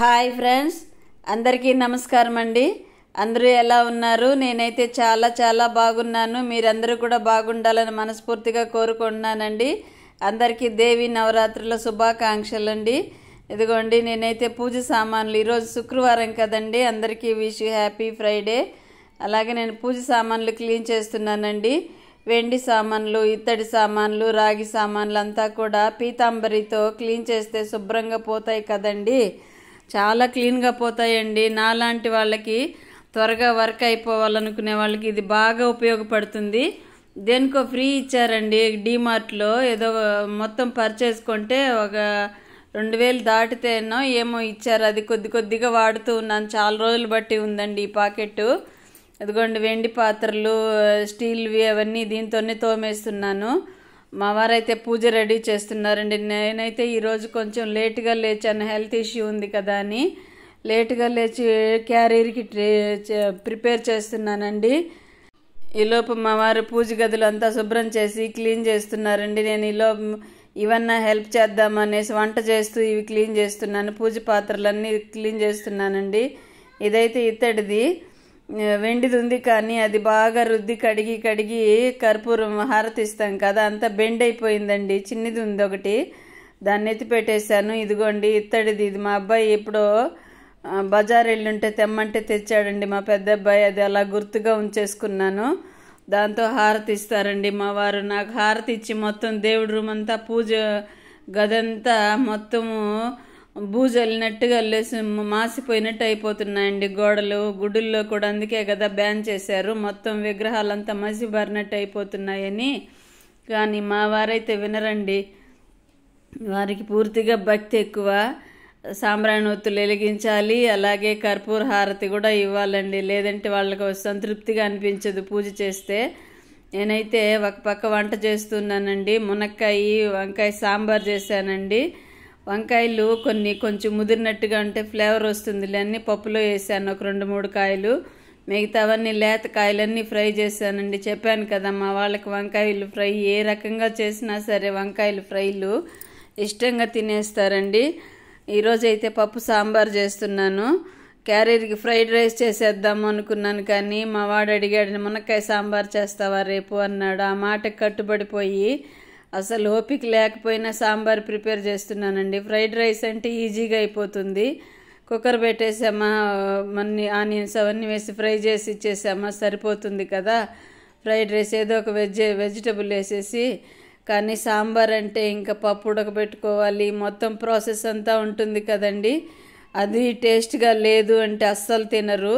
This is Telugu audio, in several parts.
హాయ్ ఫ్రెండ్స్ అందరికీ నమస్కారం అండి అందరూ ఎలా ఉన్నారు నేనైతే చాలా చాలా బాగున్నాను మీరందరూ కూడా బాగుండాలని మనస్ఫూర్తిగా కోరుకుంటున్నానండి అందరికీ దేవి నవరాత్రుల శుభాకాంక్షలు అండి ఇదిగోండి నేనైతే పూజ సామాన్లు ఈరోజు శుక్రవారం కదండి అందరికీ విష్ హ్యాపీ ఫ్రైడే అలాగే నేను పూజ సామాన్లు క్లీన్ చేస్తున్నానండి వెండి సామాన్లు ఇత్తడి సామాన్లు రాగి సామాన్లు అంతా కూడా పీతాంబరితో క్లీన్ చేస్తే శుభ్రంగా పోతాయి కదండీ చాలా క్లీన్గా పోతాయండి నాలాంటి వాళ్ళకి త్వరగా వర్క్ అయిపోవాలనుకునే వాళ్ళకి ఇది బాగా ఉపయోగపడుతుంది దేనికో ఫ్రీ ఇచ్చారండి డీమార్ట్లో ఏదో మొత్తం పర్చేజ్ కొంటే ఒక రెండు వేలు దాటితేనో ఏమో ఇచ్చారు అది కొద్ది కొద్దిగా వాడుతూ ఉన్నాను చాలా రోజులు బట్టి ఉందండి ఈ పాకెట్ అదిగోండి వెండి పాత్రలు స్టీల్వి అవన్నీ దీంతోనే తోమేస్తున్నాను మా వారైతే పూజ రెడీ చేస్తున్నారండి నేనైతే ఈరోజు కొంచెం లేటుగా లేచాను హెల్త్ ఇష్యూ ఉంది కదా అని లేటుగా లేచి క్యారీర్కి ప్రిపేర్ చేస్తున్నానండి ఈలోపు మా వారు పూజ గదులు అంతా శుభ్రం చేసి క్లీన్ చేస్తున్నారండి నేను ఈలోపు ఇవన్నా హెల్ప్ చేద్దామనేసి వంట చేస్తూ ఇవి క్లీన్ చేస్తున్నాను పూజ పాత్రలన్నీ క్లీన్ చేస్తున్నానండి ఇదైతే ఇత్తడిది వెండిది ఉంది కానీ అది బాగా రుద్ది కడిగి కడిగి కర్పూరం హారతిస్తాం కదా అంతా బెండ్ అయిపోయిందండి చిన్నది ఉంది ఒకటి దాన్ని ఎత్తి పెట్టేశాను ఇదిగోండి ఇత్తడిది ఇది మా అబ్బాయి ఎప్పుడో బజార్ వెళ్ళుంటే తెమ్మంటే తెచ్చాడండి మా పెద్ద అబ్బాయి అది అలా గుర్తుగా ఉంచేసుకున్నాను దాంతో హారతి ఇస్తారండి మా వారు నాకు హారతి ఇచ్చి మొత్తం దేవుడి రూమ్ అంతా పూజ గదంతా మొత్తము బూజు వెళ్ళినట్టుగా మాసిపోయినట్టు అయిపోతున్నాయండి గోడలు గుడుల్లో కూడా అందుకే కదా బ్యాన్ చేశారు మొత్తం విగ్రహాలంతా బారినట్టు అయిపోతున్నాయని కానీ మా వారైతే వినరండి వారికి పూర్తిగా భక్తి ఎక్కువ సాంబ్రాణి వెలిగించాలి అలాగే కర్పూర హారతి కూడా ఇవ్వాలండి లేదంటే వాళ్ళకి సంతృప్తిగా అనిపించదు పూజ చేస్తే నేనైతే ఒక పక్క వంట చేస్తున్నానండి మునక్కాయి వంకాయ సాంబార్ చేశానండి వంకాయలు కొన్ని కొంచెం ముదిరినట్టుగా ఉంటే ఫ్లేవర్ వస్తుంది అన్నీ పప్పులో వేసాను ఒక రెండు మూడు కాయలు మిగతావన్నీ లేత కాయలన్నీ ఫ్రై చేశానండి చెప్పాను కదా మా వాళ్ళకి వంకాయలు ఫ్రై ఏ రకంగా చేసినా సరే వంకాయలు ఫ్రైలు ఇష్టంగా తినేస్తారండి ఈరోజైతే అయితే పప్పు సాంబార్ చేస్తున్నాను క్యారీర్కి ఫ్రైడ్ రైస్ చేసేద్దాము అనుకున్నాను కానీ మా వాడు అడిగాడు మునక్కాయ సాంబార్ చేస్తావా రేపు అన్నాడు ఆ మాటకు కట్టుబడిపోయి అసలు ఓపిక లేకపోయినా సాంబార్ ప్రిపేర్ చేస్తున్నానండి ఫ్రైడ్ రైస్ అంటే ఈజీగా అయిపోతుంది కుక్కర్ పెట్టేసామా మన్ని ఆనియన్స్ అవన్నీ వేసి ఫ్రై చేసి ఇచ్చేసామా సరిపోతుంది కదా ఫ్రైడ్ రైస్ ఏదో ఒక వెజ్ వెజిటబుల్ వేసేసి కానీ సాంబార్ అంటే ఇంకా పప్పు ఉడకబెట్టుకోవాలి మొత్తం ప్రాసెస్ అంతా ఉంటుంది కదండి అది టేస్ట్గా లేదు అంటే అస్సలు తినరు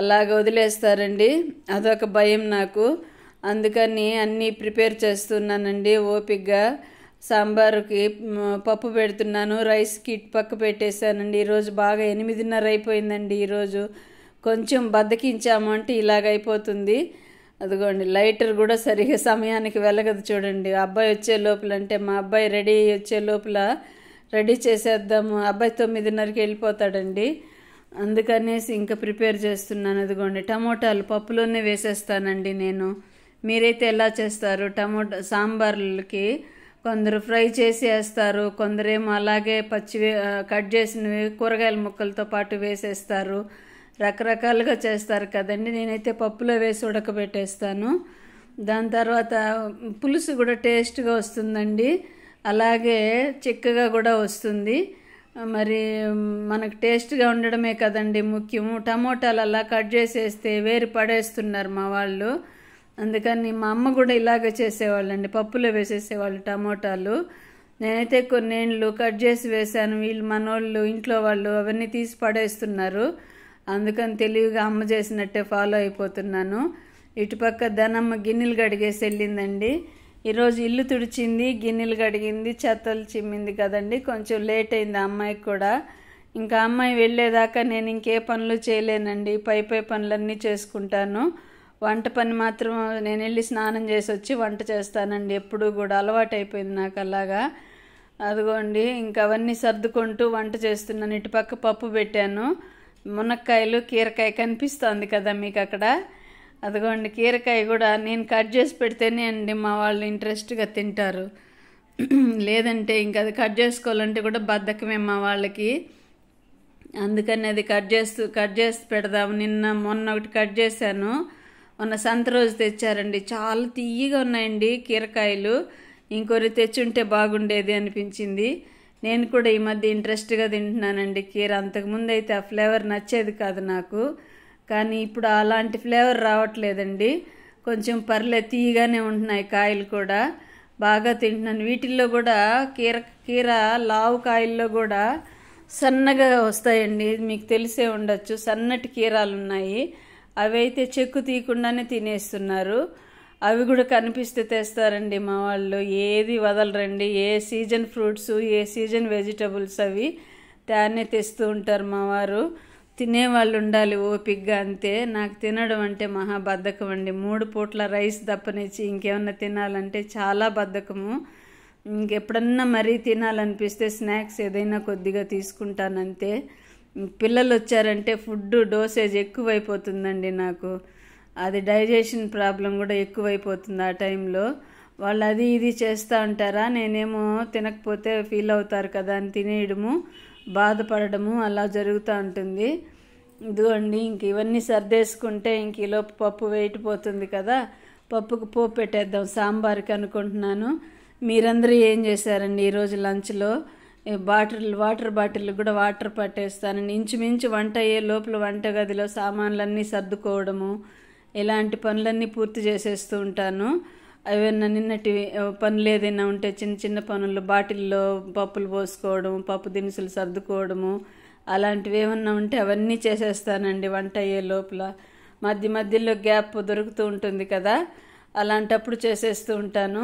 అలాగ వదిలేస్తారండి అదొక భయం నాకు అందుకని అన్నీ ప్రిపేర్ చేస్తున్నానండి ఓపిక్గా సాంబారుకి పప్పు పెడుతున్నాను రైస్కి పక్క పెట్టేశానండి ఈరోజు బాగా ఎనిమిదిన్నర అయిపోయిందండి ఈరోజు కొంచెం బద్దకించాము అంటే ఇలాగైపోతుంది అదిగోండి లైటర్ కూడా సరిగ్గా సమయానికి వెళ్ళగదు చూడండి అబ్బాయి వచ్చే లోపల అంటే మా అబ్బాయి రెడీ వచ్చే లోపల రెడీ చేసేద్దాము అబ్బాయి తొమ్మిదిన్నరకి వెళ్ళిపోతాడండి అందుకనేసి ఇంకా ప్రిపేర్ చేస్తున్నాను అదిగోండి టమోటాలు పప్పులోనే వేసేస్తానండి నేను మీరైతే ఎలా చేస్తారు టమోటా సాంబార్లకి కొందరు ఫ్రై చేసి వేస్తారు కొందరేమో అలాగే పచ్చి కట్ చేసినవి కూరగాయల ముక్కలతో పాటు వేసేస్తారు రకరకాలుగా చేస్తారు కదండి నేనైతే పప్పులో వేసి ఉడకబెట్టేస్తాను దాని తర్వాత పులుసు కూడా టేస్ట్గా వస్తుందండి అలాగే చిక్కగా కూడా వస్తుంది మరి మనకు టేస్ట్గా ఉండడమే కదండి ముఖ్యము టమోటాలు అలా కట్ చేసేస్తే వేరు పడేస్తున్నారు మా వాళ్ళు అందుకని మా అమ్మ కూడా ఇలాగే చేసేవాళ్ళండి పప్పులో వేసేసేవాళ్ళు టమోటాలు నేనైతే కొన్నేళ్ళు కట్ చేసి వేశాను వీళ్ళు మనోళ్ళు ఇంట్లో వాళ్ళు అవన్నీ తీసి పడేస్తున్నారు అందుకని తెలివిగా అమ్మ చేసినట్టే ఫాలో అయిపోతున్నాను ఇటుపక్క ధనమ్మ గిన్నెలు కడిగేసి వెళ్ళిందండి ఈరోజు ఇల్లు తుడిచింది గిన్నెలు కడిగింది చెత్తలు చిమ్మింది కదండి కొంచెం లేట్ అయింది అమ్మాయికి కూడా ఇంకా అమ్మాయి వెళ్ళేదాకా నేను ఇంకే పనులు చేయలేనండి పై పై పనులన్నీ చేసుకుంటాను వంట పని మాత్రం నేను వెళ్ళి స్నానం చేసి వచ్చి వంట చేస్తానండి ఎప్పుడు కూడా అలవాటైపోయింది నాకు అలాగా అదిగోండి ఇంకా అవన్నీ సర్దుకుంటూ వంట చేస్తున్నాను ఇటుపక్క పప్పు పెట్టాను మునక్కాయలు కీరకాయ కనిపిస్తుంది కదా మీకు అక్కడ అదిగోండి కీరకాయ కూడా నేను కట్ చేసి పెడితేనే అండి మా వాళ్ళు ఇంట్రెస్ట్గా తింటారు లేదంటే ఇంకా అది కట్ చేసుకోవాలంటే కూడా బద్ధకమే మా వాళ్ళకి అందుకని అది కట్ చేస్తూ కట్ చేసి పెడదాము నిన్న మొన్న ఒకటి కట్ చేశాను మొన్న సంత రోజు తెచ్చారండి చాలా తీయగా ఉన్నాయండి కీరకాయలు తెచ్చి తెచ్చుంటే బాగుండేది అనిపించింది నేను కూడా ఈ మధ్య ఇంట్రెస్ట్గా తింటున్నానండి కీర అంతకుముందు అయితే ఆ ఫ్లేవర్ నచ్చేది కాదు నాకు కానీ ఇప్పుడు అలాంటి ఫ్లేవర్ రావట్లేదండి కొంచెం పర్లే తీయగానే ఉంటున్నాయి కాయలు కూడా బాగా తింటున్నాను వీటిల్లో కూడా కీర కీర లావు కాయల్లో కూడా సన్నగా వస్తాయండి మీకు తెలిసే ఉండొచ్చు సన్నటి కీరాలు ఉన్నాయి అవి అయితే చెక్కు తీయకుండానే తినేస్తున్నారు అవి కూడా కనిపిస్తే తెస్తారండి మా వాళ్ళు ఏది వదలరండి ఏ సీజన్ ఫ్రూట్స్ ఏ సీజన్ వెజిటబుల్స్ అవి దాన్నే తెస్తూ ఉంటారు మా వారు తినేవాళ్ళు ఉండాలి ఓపిక్గా అంతే నాకు తినడం అంటే మహా బద్ధకం అండి మూడు పూట్ల రైస్ దప్పనిచ్చి ఇంకేమన్నా తినాలంటే చాలా బద్ధకము ఇంకెప్పుడన్నా మరీ తినాలనిపిస్తే స్నాక్స్ ఏదైనా కొద్దిగా తీసుకుంటానంతే పిల్లలు వచ్చారంటే ఫుడ్ డోసేజ్ ఎక్కువైపోతుందండి నాకు అది డైజెషన్ ప్రాబ్లం కూడా ఎక్కువైపోతుంది ఆ టైంలో వాళ్ళు అది ఇది చేస్తూ ఉంటారా నేనేమో తినకపోతే ఫీల్ అవుతారు కదా అని తినేయడము బాధపడడము అలా జరుగుతూ ఉంటుంది ఇదిగోండి ఇంక ఇవన్నీ సర్దేసుకుంటే ఇంక ఈలోపు పప్పు వెయిట్ పోతుంది కదా పప్పుకు పోపు పెట్టేద్దాం సాంబార్కి అనుకుంటున్నాను మీరందరూ ఏం చేశారండి ఈరోజు లంచ్లో బాటిల్ వాటర్ బాటిల్ కూడా వాటర్ పట్టేస్తానని ఇంచుమించు వంట అయ్యే లోపల వంట గదిలో సామాన్లన్నీ సర్దుకోవడము ఇలాంటి పనులన్నీ పూర్తి చేసేస్తూ ఉంటాను ఏమైనా నిన్నటి పనులు ఏదైనా ఉంటే చిన్న చిన్న పనులు బాటిల్లో పప్పులు పోసుకోవడం పప్పు దినుసులు సర్దుకోవడము అలాంటివి ఏమన్నా ఉంటే అవన్నీ చేసేస్తానండి వంట అయ్యే లోపల మధ్య మధ్యలో గ్యాప్ దొరుకుతూ ఉంటుంది కదా అలాంటప్పుడు చేసేస్తూ ఉంటాను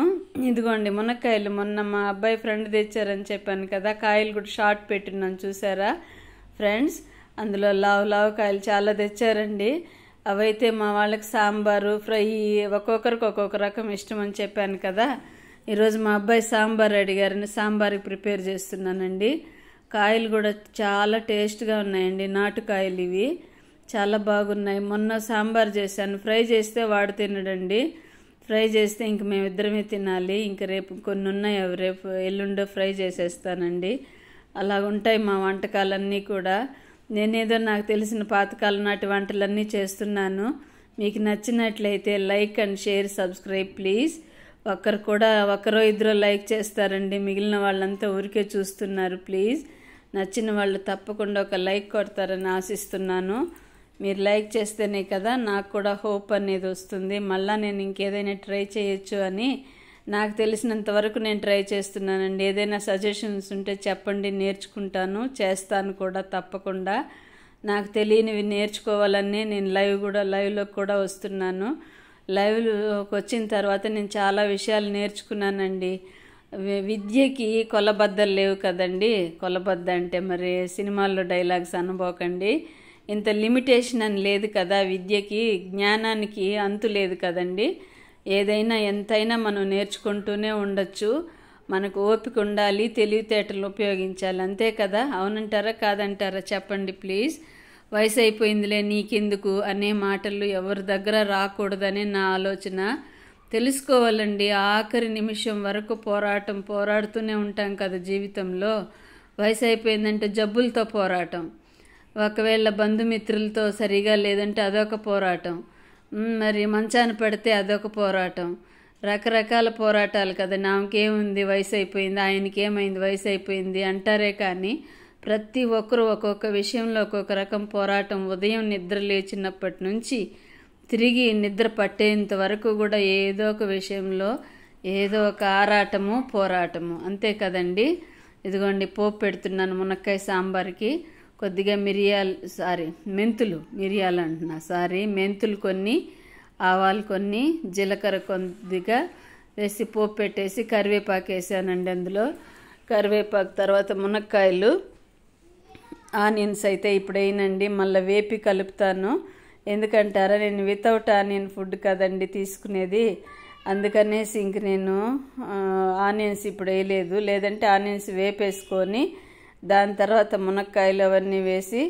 ఇదిగోండి మునక్కాయలు మొన్న మా అబ్బాయి ఫ్రెండ్ తెచ్చారని చెప్పాను కదా కాయలు కూడా షార్ట్ పెట్టినాను చూసారా ఫ్రెండ్స్ అందులో లావు లావు కాయలు చాలా తెచ్చారండి అవైతే మా వాళ్ళకి సాంబారు ఫ్రై ఒక్కొక్కరికి ఒక్కొక్క రకం ఇష్టం అని చెప్పాను కదా ఈరోజు మా అబ్బాయి సాంబార్ అడిగారని సాంబార్కి ప్రిపేర్ చేస్తున్నానండి కాయలు కూడా చాలా టేస్ట్గా ఉన్నాయండి నాటుకాయలు ఇవి చాలా బాగున్నాయి మొన్న సాంబార్ చేశాను ఫ్రై చేస్తే వాడు తినడండి ఫ్రై చేస్తే ఇంక మేమిద్దరమే తినాలి ఇంక రేపు కొన్ని ఉన్నాయి రేపు ఎల్లుండో ఫ్రై చేసేస్తానండి అలా ఉంటాయి మా వంటకాలన్నీ కూడా నేనేదో నాకు తెలిసిన పాతకాలం నాటి వంటలన్నీ చేస్తున్నాను మీకు నచ్చినట్లయితే like and share subscribe please ఒక్కరు కూడా ఒకరో ఇద్దరో లైక్ చేస్తారండి మిగిలిన వాళ్ళంతా ఊరికే చూస్తున్నారు ప్లీజ్ నచ్చిన వాళ్ళు తప్పకుండా ఒక లైక్ కొడతారని ఆశిస్తున్నాను మీరు లైక్ చేస్తేనే కదా నాకు కూడా హోప్ అనేది వస్తుంది మళ్ళీ నేను ఇంకేదైనా ట్రై చేయొచ్చు అని నాకు తెలిసినంత వరకు నేను ట్రై చేస్తున్నానండి ఏదైనా సజెషన్స్ ఉంటే చెప్పండి నేర్చుకుంటాను చేస్తాను కూడా తప్పకుండా నాకు తెలియనివి నేర్చుకోవాలని నేను లైవ్ కూడా లైవ్లో కూడా వస్తున్నాను లైవ్లోకి వచ్చిన తర్వాత నేను చాలా విషయాలు నేర్చుకున్నానండి విద్యకి కొలబద్దలు లేవు కదండి కొలబద్ద అంటే మరి సినిమాల్లో డైలాగ్స్ అనుభోకండి ఇంత లిమిటేషన్ అని లేదు కదా విద్యకి జ్ఞానానికి అంతు లేదు కదండి ఏదైనా ఎంతైనా మనం నేర్చుకుంటూనే ఉండొచ్చు మనకు ఓపిక ఉండాలి తెలివితేటలు ఉపయోగించాలి అంతే కదా అవునంటారా కాదంటారా చెప్పండి ప్లీజ్ వయసు అయిపోయిందిలే నీకెందుకు అనే మాటలు ఎవరి దగ్గర రాకూడదనే నా ఆలోచన తెలుసుకోవాలండి ఆఖరి నిమిషం వరకు పోరాటం పోరాడుతూనే ఉంటాం కదా జీవితంలో వయసు అయిపోయిందంటే జబ్బులతో పోరాటం ఒకవేళ బంధుమిత్రులతో సరిగా లేదంటే అదొక పోరాటం మరి మంచాన్ని పడితే అదొక పోరాటం రకరకాల పోరాటాలు కదా నామకేముంది వయసు అయిపోయింది ఆయనకి ఏమైంది వయసు అయిపోయింది అంటారే కానీ ప్రతి ఒక్కరు ఒక్కొక్క విషయంలో ఒక్కొక్క రకం పోరాటం ఉదయం నిద్ర లేచినప్పటి నుంచి తిరిగి నిద్ర పట్టేంత వరకు కూడా ఏదో ఒక విషయంలో ఏదో ఒక ఆరాటము పోరాటము అంతే కదండి ఇదిగోండి పోపు పెడుతున్నాను మునక్కాయ సాంబార్కి కొద్దిగా మిరియాలు సారీ మెంతులు మిరియాలు అంటున్నా సారీ మెంతులు కొన్ని ఆవాలు కొన్ని జీలకర్ర కొద్దిగా వేసి పోపు పెట్టేసి కరివేపాకు వేసానండి అందులో కరివేపాకు తర్వాత మునక్కాయలు ఆనియన్స్ అయితే ఇప్పుడు అయినండి మళ్ళీ వేపి కలుపుతాను ఎందుకంటారా నేను వితౌట్ ఆనియన్ ఫుడ్ కదండి తీసుకునేది అందుకనేసి ఇంక నేను ఆనియన్స్ ఇప్పుడు వేయలేదు లేదంటే ఆనియన్స్ వేపేసుకొని దాని తర్వాత మునక్కాయలు అవన్నీ వేసి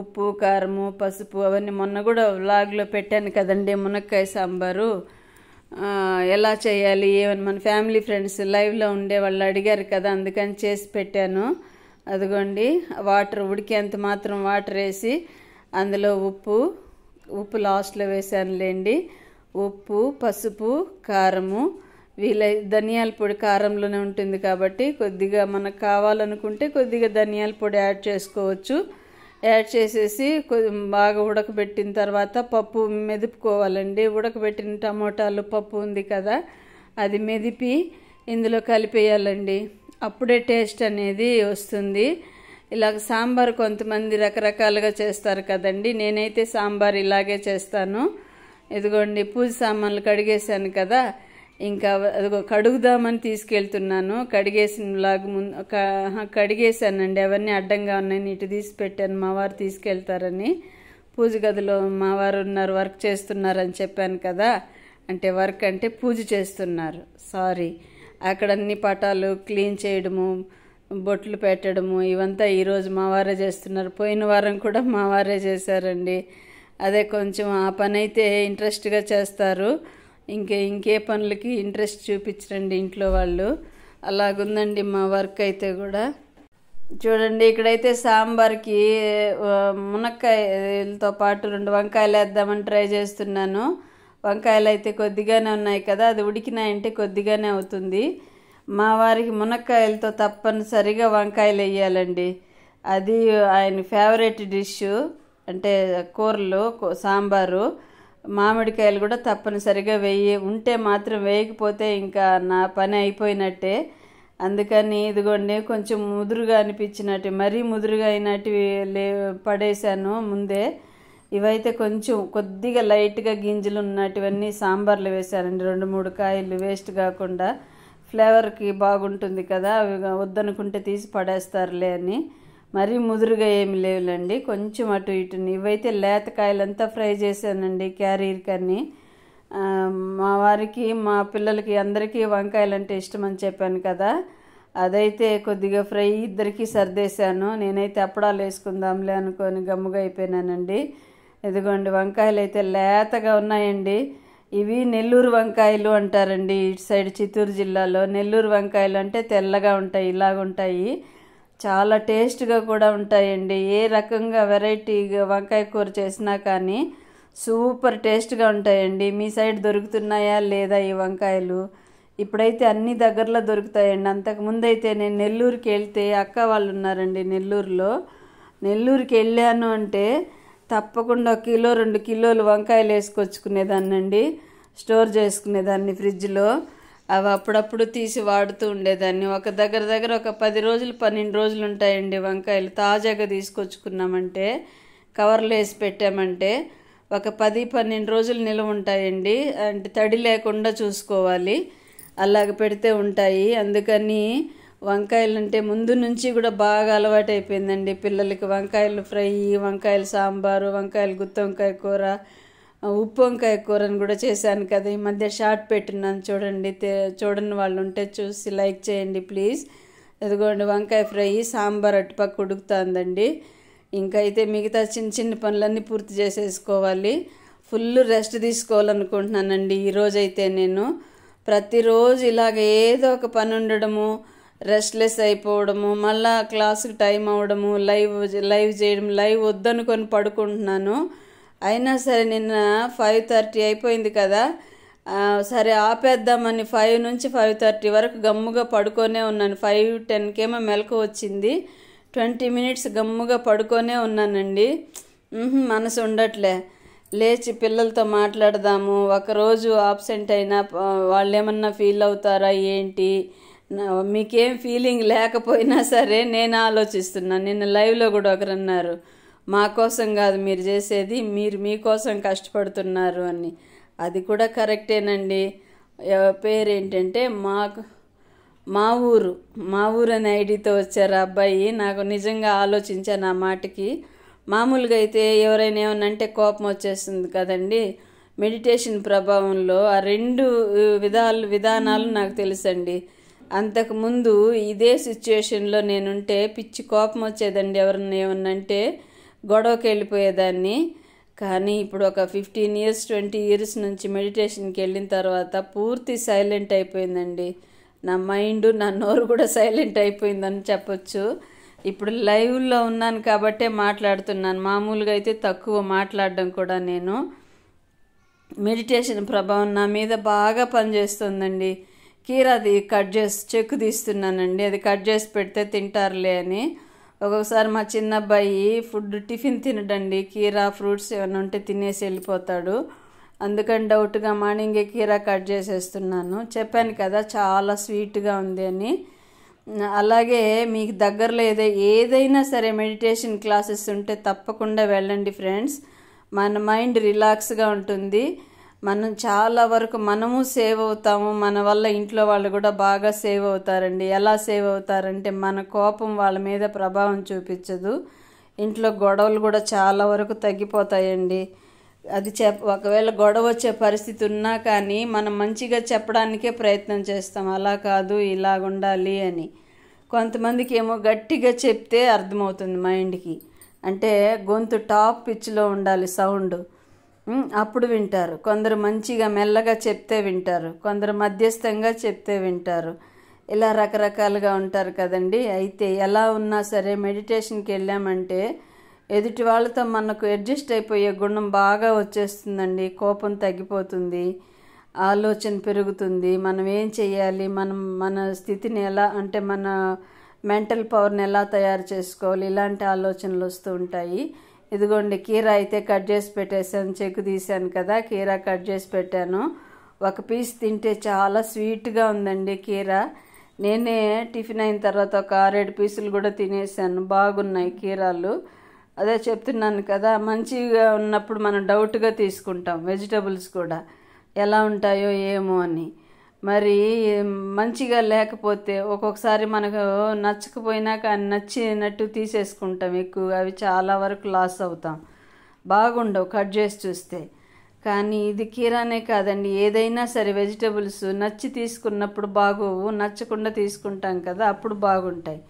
ఉప్పు కారము పసుపు అవన్నీ మొన్న కూడా వ్లాగ్లో పెట్టాను కదండి మునక్కాయ సాంబారు ఎలా చేయాలి ఏమని మన ఫ్యామిలీ ఫ్రెండ్స్ లైవ్లో ఉండే వాళ్ళు అడిగారు కదా అందుకని చేసి పెట్టాను అదిగోండి వాటర్ ఉడికేంత మాత్రం వాటర్ వేసి అందులో ఉప్పు ఉప్పు లాస్ట్లో వేసానులేండి ఉప్పు పసుపు కారము వీళ్ళ ధనియాల పొడి కారంలోనే ఉంటుంది కాబట్టి కొద్దిగా మనకు కావాలనుకుంటే కొద్దిగా ధనియాల పొడి యాడ్ చేసుకోవచ్చు యాడ్ చేసేసి బాగా ఉడకబెట్టిన తర్వాత పప్పు మెదుపుకోవాలండి ఉడకబెట్టిన టమోటాలు పప్పు ఉంది కదా అది మెదిపి ఇందులో కలిపేయాలండి అప్పుడే టేస్ట్ అనేది వస్తుంది ఇలాగ సాంబార్ కొంతమంది రకరకాలుగా చేస్తారు కదండి నేనైతే సాంబార్ ఇలాగే చేస్తాను ఇదిగోండి పూజ సామాన్లు కడిగేశాను కదా ఇంకా అదిగో కడుగుదామని తీసుకెళ్తున్నాను కడిగేసిన లాగా ముందు కడిగేశానండి అవన్నీ అడ్డంగా ఉన్నాయని ఇటు తీసి పెట్టాను మా వారు తీసుకెళ్తారని పూజ గదిలో మా వారు ఉన్నారు వర్క్ చేస్తున్నారని చెప్పాను కదా అంటే వర్క్ అంటే పూజ చేస్తున్నారు సారీ అక్కడ అన్ని పటాలు క్లీన్ చేయడము బొట్లు పెట్టడము ఇవంతా ఈరోజు మా వారే చేస్తున్నారు పోయిన వారం కూడా మా వారే చేశారండి అదే కొంచెం ఆ పని అయితే ఇంట్రెస్ట్గా చేస్తారు ఇంకా ఇంకే పనులకి ఇంట్రెస్ట్ చూపించరండి ఇంట్లో వాళ్ళు అలాగుందండి మా వర్క్ అయితే కూడా చూడండి ఇక్కడైతే సాంబార్కి మునక్కాయలతో పాటు రెండు వంకాయలు వేద్దామని ట్రై చేస్తున్నాను వంకాయలు అయితే కొద్దిగానే ఉన్నాయి కదా అది ఉడికినాయంటే కొద్దిగానే అవుతుంది మా వారికి మునక్కాయలతో తప్పనిసరిగా వంకాయలు వేయాలండి అది ఆయన ఫేవరెట్ డిష్ అంటే కూరలు సాంబారు మామిడికాయలు కూడా తప్పనిసరిగా వేయి ఉంటే మాత్రం వేయకపోతే ఇంకా నా పని అయిపోయినట్టే అందుకని ఇదిగోండి కొంచెం ముదురుగా అనిపించినట్టు మరీ ముదురుగా అయినట్టు లే పడేశాను ముందే ఇవైతే కొంచెం కొద్దిగా లైట్గా గింజలు ఉన్నటివన్నీ సాంబార్లు వేశానండి రెండు మూడు కాయలు వేస్ట్ కాకుండా ఫ్లేవర్కి బాగుంటుంది కదా అవి వద్దనుకుంటే తీసి పడేస్తారులే అని మరీ ముదురుగా ఏమి లేవులండి కొంచెం అటు ఇటు ఇవైతే లేతకాయలంతా ఫ్రై చేశానండి క్యారీర్ కానీ మా వారికి మా పిల్లలకి అందరికీ వంకాయలు అంటే ఇష్టం అని చెప్పాను కదా అదైతే కొద్దిగా ఫ్రై ఇద్దరికి సర్దేశాను నేనైతే అప్పడాలు వేసుకుందాంలే అనుకొని గమ్ముగా అయిపోయినానండి ఇదిగోండి వంకాయలు అయితే లేతగా ఉన్నాయండి ఇవి నెల్లూరు వంకాయలు అంటారండి ఇటు సైడ్ చిత్తూరు జిల్లాలో నెల్లూరు వంకాయలు అంటే తెల్లగా ఉంటాయి ఇలాగ ఉంటాయి చాలా టేస్ట్గా కూడా ఉంటాయండి ఏ రకంగా వెరైటీగా వంకాయ కూర చేసినా కానీ సూపర్ టేస్ట్గా ఉంటాయండి మీ సైడ్ దొరుకుతున్నాయా లేదా ఈ వంకాయలు ఇప్పుడైతే అన్ని దగ్గరలో దొరుకుతాయండి అంతకుముందు అయితే నేను నెల్లూరుకి వెళ్తే అక్క వాళ్ళు ఉన్నారండి నెల్లూరులో నెల్లూరుకి వెళ్ళాను అంటే తప్పకుండా కిలో రెండు కిలోలు వంకాయలు వేసుకొచ్చుకునేదాన్నండి స్టోర్ చేసుకునేదాన్ని ఫ్రిడ్జ్లో అవి అప్పుడప్పుడు తీసి వాడుతూ ఉండేదాన్ని ఒక దగ్గర దగ్గర ఒక పది రోజులు పన్నెండు రోజులు ఉంటాయండి వంకాయలు తాజాగా తీసుకొచ్చుకున్నామంటే కవర్లు వేసి పెట్టామంటే ఒక పది పన్నెండు రోజులు నిల్వ ఉంటాయండి అంటే తడి లేకుండా చూసుకోవాలి అలాగ పెడితే ఉంటాయి అందుకని వంకాయలు అంటే ముందు నుంచి కూడా బాగా అలవాటు అయిపోయిందండి పిల్లలకి వంకాయలు ఫ్రై వంకాయలు సాంబారు వంకాయలు గుత్తి వంకాయ కూర ఉప్పు వంకాయ కూరను కూడా చేశాను కదా ఈ మధ్య షార్ట్ పెట్టున్నాను చూడండి చూడని వాళ్ళు ఉంటే చూసి లైక్ చేయండి ప్లీజ్ ఇదిగోండి వంకాయ ఫ్రై సాంబార్ అటుపక్క ఉడుకుతుందండి ఇంకా అయితే మిగతా చిన్న చిన్న పనులన్నీ పూర్తి చేసేసుకోవాలి ఫుల్ రెస్ట్ తీసుకోవాలనుకుంటున్నానండి ఈరోజైతే నేను ప్రతిరోజు ఇలాగ ఏదో ఒక పని ఉండడము రెస్ట్లెస్ అయిపోవడము మళ్ళీ క్లాసుకి టైం అవ్వడము లైవ్ లైవ్ చేయడం లైవ్ వద్దనుకొని పడుకుంటున్నాను అయినా సరే నిన్న ఫైవ్ థర్టీ అయిపోయింది కదా సరే ఆపేద్దామని ఫైవ్ నుంచి ఫైవ్ థర్టీ వరకు గమ్ముగా పడుకొనే ఉన్నాను ఫైవ్ టెన్కేమో మెలకు వచ్చింది ట్వంటీ మినిట్స్ గమ్ముగా పడుకొనే ఉన్నానండి మనసు ఉండట్లే లేచి పిల్లలతో మాట్లాడదాము ఒకరోజు ఆబ్సెంట్ అయినా వాళ్ళు ఏమన్నా ఫీల్ అవుతారా ఏంటి మీకేం ఫీలింగ్ లేకపోయినా సరే నేను ఆలోచిస్తున్నాను నిన్న లైవ్లో కూడా ఒకరు అన్నారు మా కోసం కాదు మీరు చేసేది మీరు మీకోసం కష్టపడుతున్నారు అని అది కూడా కరెక్టేనండి పేరు ఏంటంటే మాకు మా ఊరు మా ఊరు అనే ఐడితో వచ్చారు అబ్బాయి నాకు నిజంగా ఆలోచించాను ఆ మాటకి మామూలుగా అయితే ఎవరైనా ఏమన్నా అంటే కోపం వచ్చేస్తుంది కదండి మెడిటేషన్ ప్రభావంలో ఆ రెండు విధాలు విధానాలు నాకు తెలుసండి అంతకుముందు ఇదే సిచ్యుయేషన్లో నేనుంటే పిచ్చి కోపం వచ్చేదండి ఎవరన్నా ఏమన్నా అంటే గొడవకి వెళ్ళిపోయేదాన్ని కానీ ఇప్పుడు ఒక ఫిఫ్టీన్ ఇయర్స్ ట్వంటీ ఇయర్స్ నుంచి మెడిటేషన్కి వెళ్ళిన తర్వాత పూర్తి సైలెంట్ అయిపోయిందండి నా మైండ్ నా నోరు కూడా సైలెంట్ అయిపోయిందని చెప్పొచ్చు ఇప్పుడు లైవ్లో ఉన్నాను కాబట్టే మాట్లాడుతున్నాను మామూలుగా అయితే తక్కువ మాట్లాడడం కూడా నేను మెడిటేషన్ ప్రభావం నా మీద బాగా పనిచేస్తుందండి కీరా అది కట్ చేసి చెక్ తీస్తున్నానండి అది కట్ చేసి పెడితే తింటారులే అని ఒక్కొక్కసారి మా చిన్న అబ్బాయి ఫుడ్ టిఫిన్ తినడండి కీరా ఫ్రూట్స్ ఏమైనా ఉంటే తినేసి వెళ్ళిపోతాడు అందుకని డౌట్గా మార్నింగే కీరా కట్ చేసేస్తున్నాను చెప్పాను కదా చాలా స్వీట్గా ఉంది అని అలాగే మీకు దగ్గరలో ఏదో ఏదైనా సరే మెడిటేషన్ క్లాసెస్ ఉంటే తప్పకుండా వెళ్ళండి ఫ్రెండ్స్ మన మైండ్ రిలాక్స్గా ఉంటుంది మనం చాలా వరకు మనము సేవ్ అవుతాము మన వల్ల ఇంట్లో వాళ్ళు కూడా బాగా సేవ్ అవుతారండి ఎలా సేవ్ అవుతారంటే మన కోపం వాళ్ళ మీద ప్రభావం చూపించదు ఇంట్లో గొడవలు కూడా చాలా వరకు తగ్గిపోతాయండి అది చెప్ ఒకవేళ గొడవ వచ్చే పరిస్థితి ఉన్నా కానీ మనం మంచిగా చెప్పడానికే ప్రయత్నం చేస్తాం అలా కాదు ఇలాగుండాలి అని కొంతమందికి ఏమో గట్టిగా చెప్తే అర్థమవుతుంది మైండ్కి అంటే గొంతు టాప్ పిచ్లో ఉండాలి సౌండ్ అప్పుడు వింటారు కొందరు మంచిగా మెల్లగా చెప్తే వింటారు కొందరు మధ్యస్థంగా చెప్తే వింటారు ఇలా రకరకాలుగా ఉంటారు కదండి అయితే ఎలా ఉన్నా సరే మెడిటేషన్కి వెళ్ళామంటే ఎదుటి వాళ్ళతో మనకు అడ్జస్ట్ అయిపోయే గుణం బాగా వచ్చేస్తుందండి కోపం తగ్గిపోతుంది ఆలోచన పెరుగుతుంది మనం ఏం చేయాలి మనం మన స్థితిని ఎలా అంటే మన మెంటల్ పవర్ని ఎలా తయారు చేసుకోవాలి ఇలాంటి ఆలోచనలు వస్తూ ఉంటాయి ఇదిగోండి కీర అయితే కట్ చేసి పెట్టేశాను చెక్ తీశాను కదా కీర కట్ చేసి పెట్టాను ఒక పీస్ తింటే చాలా స్వీట్గా ఉందండి కీర నేనే టిఫిన్ అయిన తర్వాత ఒక ఆరేడు పీసులు కూడా తినేసాను బాగున్నాయి కీరాలు అదే చెప్తున్నాను కదా మంచిగా ఉన్నప్పుడు మనం డౌట్గా తీసుకుంటాం వెజిటబుల్స్ కూడా ఎలా ఉంటాయో ఏమో అని మరి మంచిగా లేకపోతే ఒక్కొక్కసారి మనకు నచ్చకపోయినా కానీ నచ్చినట్టు తీసేసుకుంటాం ఎక్కువగా అవి చాలా వరకు లాస్ అవుతాం బాగుండవు కట్ చేసి చూస్తే కానీ ఇది కీరానే కాదండి ఏదైనా సరే వెజిటబుల్స్ నచ్చి తీసుకున్నప్పుడు బాగోవు నచ్చకుండా తీసుకుంటాం కదా అప్పుడు బాగుంటాయి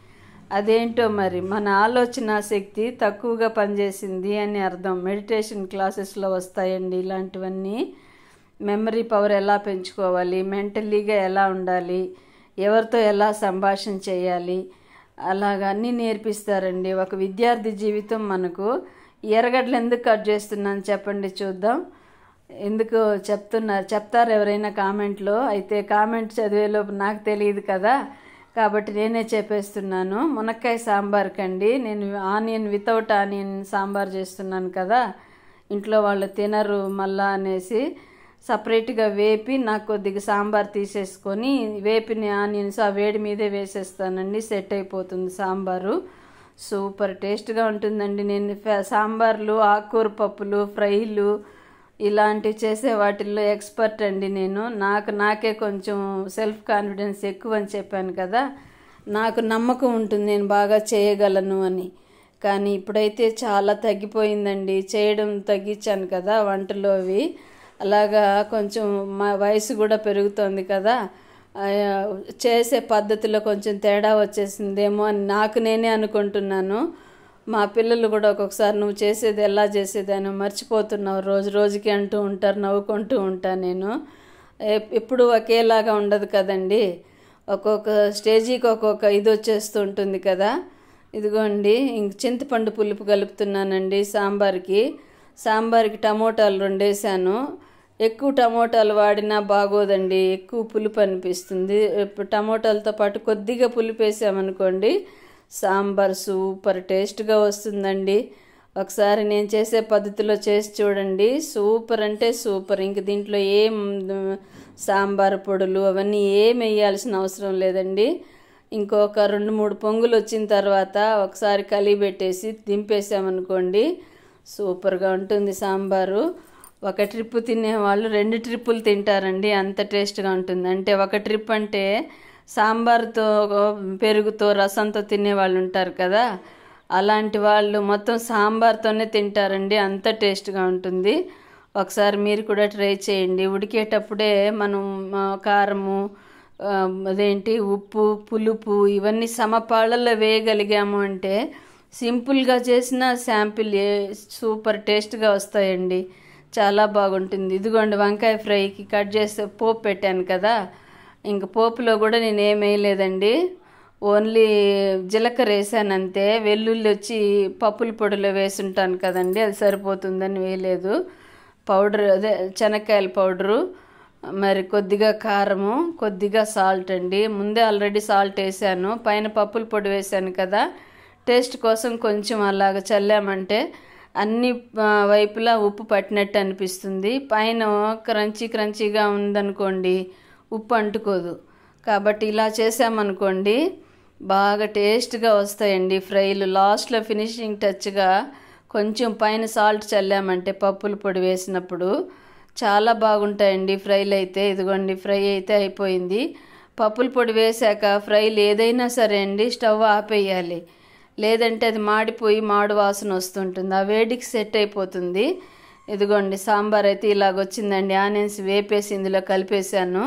అదేంటో మరి మన ఆలోచన శక్తి తక్కువగా పనిచేసింది అని అర్థం మెడిటేషన్ క్లాసెస్లో వస్తాయండి ఇలాంటివన్నీ మెమరీ పవర్ ఎలా పెంచుకోవాలి మెంటలీగా ఎలా ఉండాలి ఎవరితో ఎలా సంభాషణ చేయాలి అలాగన్నీ అన్నీ నేర్పిస్తారండి ఒక విద్యార్థి జీవితం మనకు ఎరగడ్లు ఎందుకు కట్ చేస్తున్నాను చెప్పండి చూద్దాం ఎందుకు చెప్తున్నారు చెప్తారు ఎవరైనా కామెంట్లో అయితే కామెంట్ చదివేలోపు నాకు తెలియదు కదా కాబట్టి నేనే చెప్పేస్తున్నాను మునక్కాయ సాంబార్ కండి నేను ఆనియన్ వితౌట్ ఆనియన్ సాంబార్ చేస్తున్నాను కదా ఇంట్లో వాళ్ళు తినరు మళ్ళా అనేసి సపరేట్గా వేపి నాకు కొద్దిగా సాంబార్ తీసేసుకొని వేపిన ఆనియన్స్ ఆ వేడి మీదే వేసేస్తానండి సెట్ అయిపోతుంది సాంబారు సూపర్ టేస్ట్గా ఉంటుందండి నేను సాంబార్లు ఆకుకూర పప్పులు ఫ్రైలు ఇలాంటివి చేసే వాటిల్లో ఎక్స్పర్ట్ అండి నేను నాకు నాకే కొంచెం సెల్ఫ్ కాన్ఫిడెన్స్ ఎక్కువ అని చెప్పాను కదా నాకు నమ్మకం ఉంటుంది నేను బాగా చేయగలను అని కానీ ఇప్పుడైతే చాలా తగ్గిపోయిందండి చేయడం తగ్గించాను కదా వంటలో అవి అలాగా కొంచెం మా వయసు కూడా పెరుగుతోంది కదా చేసే పద్ధతిలో కొంచెం తేడా వచ్చేసిందేమో అని నాకు నేనే అనుకుంటున్నాను మా పిల్లలు కూడా ఒక్కొక్కసారి నువ్వు చేసేది ఎలా చేసేది అని మర్చిపోతున్నావు రోజు రోజుకి అంటూ ఉంటారు నవ్వుకుంటూ ఉంటాను నేను ఎప్పుడు ఒకేలాగా ఉండదు కదండి ఒక్కొక్క స్టేజీకి ఒక్కొక్క ఇది వచ్చేస్తూ ఉంటుంది కదా ఇదిగోండి ఇంక చింతపండు పులుపు కలుపుతున్నానండి సాంబార్కి సాంబార్కి టమోటాలు రెండేసాను ఎక్కువ టమోటాలు వాడినా బాగోదండి ఎక్కువ పులుపు అనిపిస్తుంది టమోటాలతో పాటు కొద్దిగా పులుపు వేసామనుకోండి సాంబార్ సూపర్ టేస్ట్గా వస్తుందండి ఒకసారి నేను చేసే పద్ధతిలో చేసి చూడండి సూపర్ అంటే సూపర్ ఇంక దీంట్లో ఏం సాంబార్ పొడులు అవన్నీ ఏం వేయాల్సిన అవసరం లేదండి ఇంకొక రెండు మూడు పొంగులు వచ్చిన తర్వాత ఒకసారి పెట్టేసి దింపేసామనుకోండి సూపర్గా ఉంటుంది సాంబారు ఒక ట్రిప్ తినేవాళ్ళు రెండు ట్రిప్పులు తింటారండి అంత టేస్ట్గా ఉంటుంది అంటే ఒక ట్రిప్ అంటే సాంబార్తో పెరుగుతో రసంతో తినేవాళ్ళు ఉంటారు కదా అలాంటి వాళ్ళు మొత్తం సాంబార్తోనే తింటారండి అంత టేస్ట్గా ఉంటుంది ఒకసారి మీరు కూడా ట్రై చేయండి ఉడికేటప్పుడే మనం కారము అదేంటి ఉప్పు పులుపు ఇవన్నీ సమపాళ్ళలో వేయగలిగాము అంటే సింపుల్గా చేసిన శాంపిల్ సూపర్ టేస్ట్గా వస్తాయండి చాలా బాగుంటుంది ఇదిగోండి వంకాయ ఫ్రైకి కట్ చేసి పోపు పెట్టాను కదా ఇంక పోపులో కూడా నేను ఏమేయలేదండి ఓన్లీ జీలకర్ర వేసాను అంతే వెల్లుల్లి వచ్చి పప్పుల పొడిలో వేసుంటాను కదండి అది సరిపోతుందని వేయలేదు పౌడర్ అదే శనక్కాయల పౌడరు మరి కొద్దిగా కారము కొద్దిగా సాల్ట్ అండి ముందే ఆల్రెడీ సాల్ట్ వేసాను పైన పప్పుల పొడి వేసాను కదా టేస్ట్ కోసం కొంచెం అలాగ చల్లామంటే అన్ని వైపులా ఉప్పు పట్టినట్టు అనిపిస్తుంది పైన క్రంచీ క్రంచీగా ఉందనుకోండి ఉప్పు అంటుకోదు కాబట్టి ఇలా చేసామనుకోండి బాగా టేస్ట్గా వస్తాయండి ఫ్రైలు లాస్ట్లో ఫినిషింగ్ టచ్గా కొంచెం పైన సాల్ట్ చల్లామంటే పప్పుల పొడి వేసినప్పుడు చాలా బాగుంటాయండి ఫ్రైలు అయితే ఇదిగోండి ఫ్రై అయితే అయిపోయింది పప్పుల పొడి వేశాక ఫ్రైలు ఏదైనా సరే అండి స్టవ్ ఆపేయాలి లేదంటే అది మాడిపోయి మాడు వాసన వస్తుంటుంది ఆ వేడికి సెట్ అయిపోతుంది ఇదిగోండి సాంబార్ అయితే ఇలాగ వచ్చిందండి ఆనియన్స్ వేపేసి ఇందులో కలిపేశాను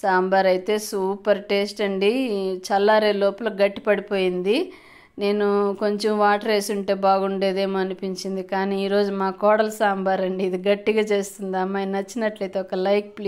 సాంబార్ అయితే సూపర్ టేస్ట్ అండి చల్లారే లోపల గట్టి పడిపోయింది నేను కొంచెం వాటర్ వేసి ఉంటే బాగుండేదేమో అనిపించింది కానీ ఈరోజు మా కోడల సాంబార్ అండి ఇది గట్టిగా చేస్తుంది అమ్మాయి నచ్చినట్లయితే ఒక లైక్ ప్లీజ్